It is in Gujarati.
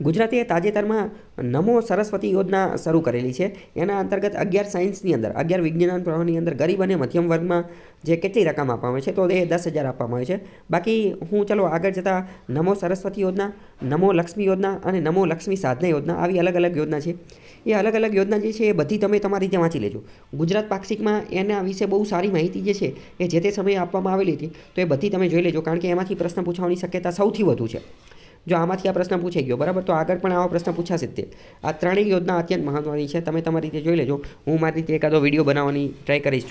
ગુજરાતે તાજેતરમાં નમો સરસ્વતી યોજના શરૂ કરેલી છે એના અંતર્ગત અગિયાર સાયન્સની અંદર અગિયાર વિજ્ઞાન પ્રવાહની અંદર ગરીબ અને મધ્યમ વર્ગમાં જે કેટલી રકમ આપવામાં આવે છે તો એ દસ હજાર આપવામાં આવે છે બાકી હું ચલો આગળ જતાં નમો સરસ્વતી યોજના નમો લક્ષ્મી યોજના અને નમો લક્ષ્મી સાધના યોજના આવી અલગ અલગ યોજના છે એ અલગ અલગ યોજના જે છે એ બધી તમે તમારી રીતે વાંચી લેજો ગુજરાત પાક્ષિકમાં એના વિશે બહુ સારી માહિતી જે છે એ જે તે સમયે આપવામાં આવેલી હતી તો એ બધી તમે જોઈ લેજો કારણ કે એમાંથી પ્રશ્ન પૂછવાની શક્યતા સૌથી વધુ છે જો આમાંથી આ પ્રશ્ન પૂછાઈ ગયો બરાબર તો આગળ પણ આવા પ્રશ્ન પૂછાશે તે આ ત્રણેય યોજના અત્યંત મહત્વની છે તમે તમારી રીતે જોઈ લેજો હું મારી રીતે એકાદો વિડીયો બનાવવાની ટ્રાય કરીશ